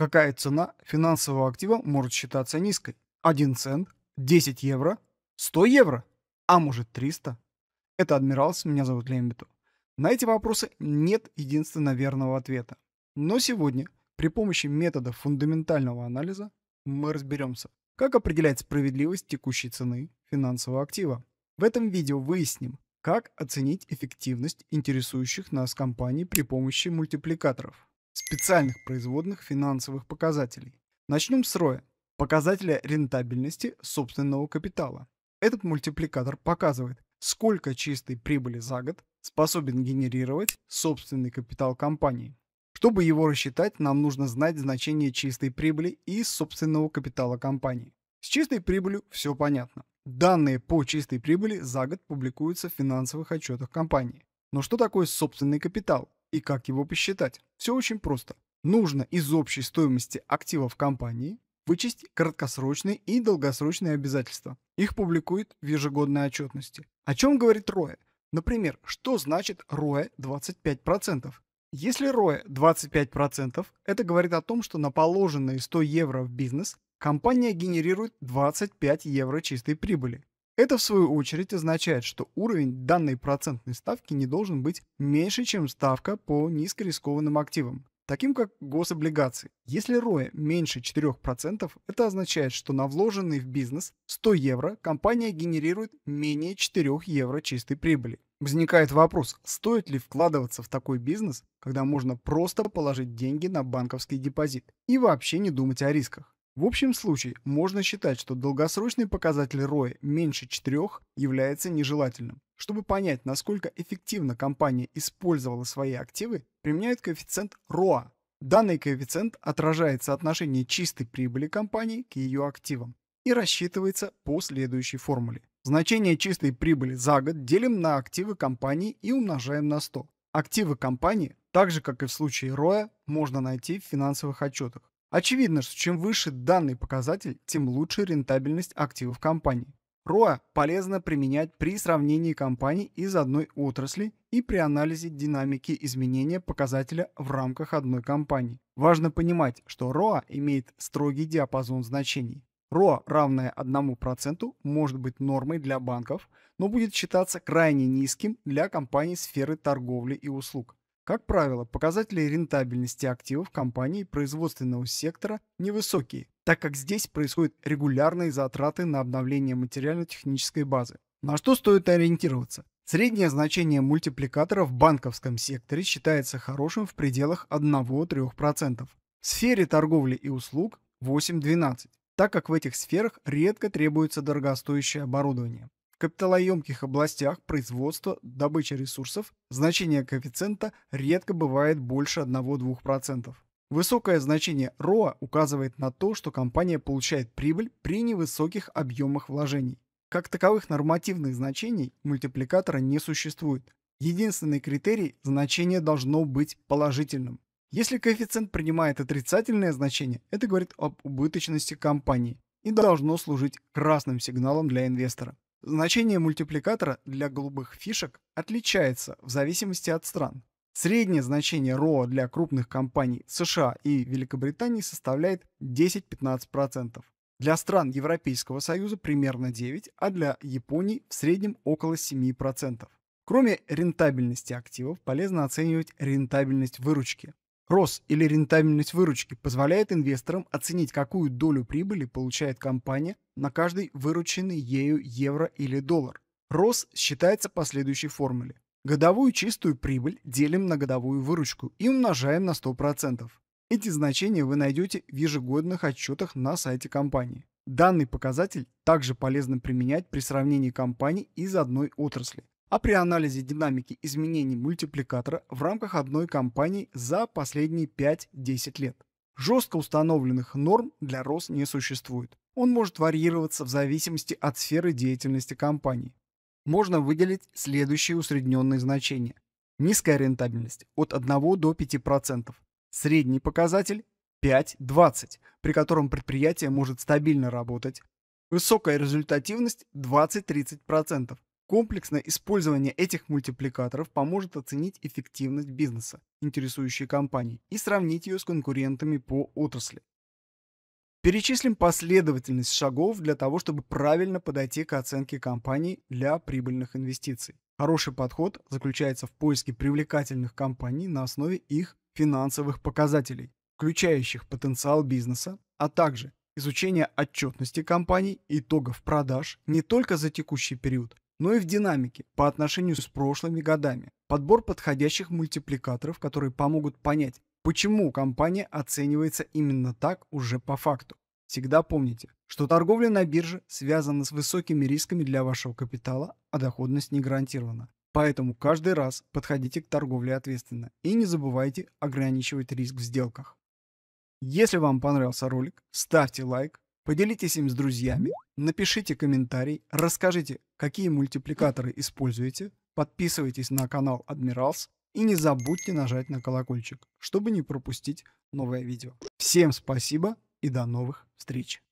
Какая цена финансового актива может считаться низкой? 1 цент, 10 евро, 100 евро, а может 300? Это Адмиралс, меня зовут Лембиту. На эти вопросы нет единственно верного ответа. Но сегодня при помощи метода фундаментального анализа мы разберемся, как определять справедливость текущей цены финансового актива. В этом видео выясним, как оценить эффективность интересующих нас компаний при помощи мультипликаторов специальных производных финансовых показателей. Начнем с ROE, показателя рентабельности собственного капитала. Этот мультипликатор показывает, сколько чистой прибыли за год способен генерировать собственный капитал компании. Чтобы его рассчитать, нам нужно знать значение чистой прибыли и собственного капитала компании. С чистой прибылью все понятно. Данные по чистой прибыли за год публикуются в финансовых отчетах компании. Но что такое собственный капитал? и как его посчитать. Все очень просто. Нужно из общей стоимости активов компании вычесть краткосрочные и долгосрочные обязательства. Их публикуют в ежегодной отчетности. О чем говорит Роя? Например, что значит ROE 25%? Если ROE 25%, это говорит о том, что на положенные 100 евро в бизнес компания генерирует 25 евро чистой прибыли. Это, в свою очередь, означает, что уровень данной процентной ставки не должен быть меньше, чем ставка по низкорискованным активам, таким как гособлигации. Если ROE меньше 4%, это означает, что на вложенные в бизнес 100 евро компания генерирует менее 4 евро чистой прибыли. Возникает вопрос, стоит ли вкладываться в такой бизнес, когда можно просто положить деньги на банковский депозит и вообще не думать о рисках. В общем случае, можно считать, что долгосрочный показатель ROE меньше 4 является нежелательным. Чтобы понять, насколько эффективно компания использовала свои активы, применяют коэффициент ROA. Данный коэффициент отражает соотношение чистой прибыли компании к ее активам и рассчитывается по следующей формуле. Значение чистой прибыли за год делим на активы компании и умножаем на 100. Активы компании, так же как и в случае ROE, можно найти в финансовых отчетах. Очевидно, что чем выше данный показатель, тем лучше рентабельность активов компании. ROA полезно применять при сравнении компаний из одной отрасли и при анализе динамики изменения показателя в рамках одной компании. Важно понимать, что ROA имеет строгий диапазон значений. ROA, равное 1%, может быть нормой для банков, но будет считаться крайне низким для компаний сферы торговли и услуг. Как правило, показатели рентабельности активов компаний производственного сектора невысокие, так как здесь происходят регулярные затраты на обновление материально-технической базы. На что стоит ориентироваться? Среднее значение мультипликатора в банковском секторе считается хорошим в пределах 1-3%. В сфере торговли и услуг 8-12, так как в этих сферах редко требуется дорогостоящее оборудование капиталоемких областях производства, добыча ресурсов, значение коэффициента редко бывает больше 1-2%. Высокое значение ROA указывает на то, что компания получает прибыль при невысоких объемах вложений. Как таковых нормативных значений мультипликатора не существует. Единственный критерий – значение должно быть положительным. Если коэффициент принимает отрицательное значение, это говорит об убыточности компании и должно служить красным сигналом для инвестора. Значение мультипликатора для голубых фишек отличается в зависимости от стран. Среднее значение ROA для крупных компаний США и Великобритании составляет 10-15%. Для стран Европейского Союза примерно 9%, а для Японии в среднем около 7%. Кроме рентабельности активов, полезно оценивать рентабельность выручки. Рост или рентабельность выручки позволяет инвесторам оценить, какую долю прибыли получает компания на каждый вырученный ею евро или доллар. Рост считается по следующей формуле. Годовую чистую прибыль делим на годовую выручку и умножаем на 100%. Эти значения вы найдете в ежегодных отчетах на сайте компании. Данный показатель также полезно применять при сравнении компаний из одной отрасли а при анализе динамики изменений мультипликатора в рамках одной компании за последние 5-10 лет. Жестко установленных норм для рост не существует. Он может варьироваться в зависимости от сферы деятельности компании. Можно выделить следующие усредненные значения. Низкая рентабельность от 1 до 5%. Средний показатель 5-20, при котором предприятие может стабильно работать. Высокая результативность 20-30%. Комплексное использование этих мультипликаторов поможет оценить эффективность бизнеса, интересующей компании, и сравнить ее с конкурентами по отрасли. Перечислим последовательность шагов для того, чтобы правильно подойти к оценке компаний для прибыльных инвестиций. Хороший подход заключается в поиске привлекательных компаний на основе их финансовых показателей, включающих потенциал бизнеса, а также изучение отчетности компаний, итогов продаж не только за текущий период, но и в динамике по отношению с прошлыми годами. Подбор подходящих мультипликаторов, которые помогут понять, почему компания оценивается именно так уже по факту. Всегда помните, что торговля на бирже связана с высокими рисками для вашего капитала, а доходность не гарантирована. Поэтому каждый раз подходите к торговле ответственно и не забывайте ограничивать риск в сделках. Если вам понравился ролик, ставьте лайк, Поделитесь им с друзьями, напишите комментарий, расскажите, какие мультипликаторы используете, подписывайтесь на канал Адмиралс и не забудьте нажать на колокольчик, чтобы не пропустить новое видео. Всем спасибо и до новых встреч!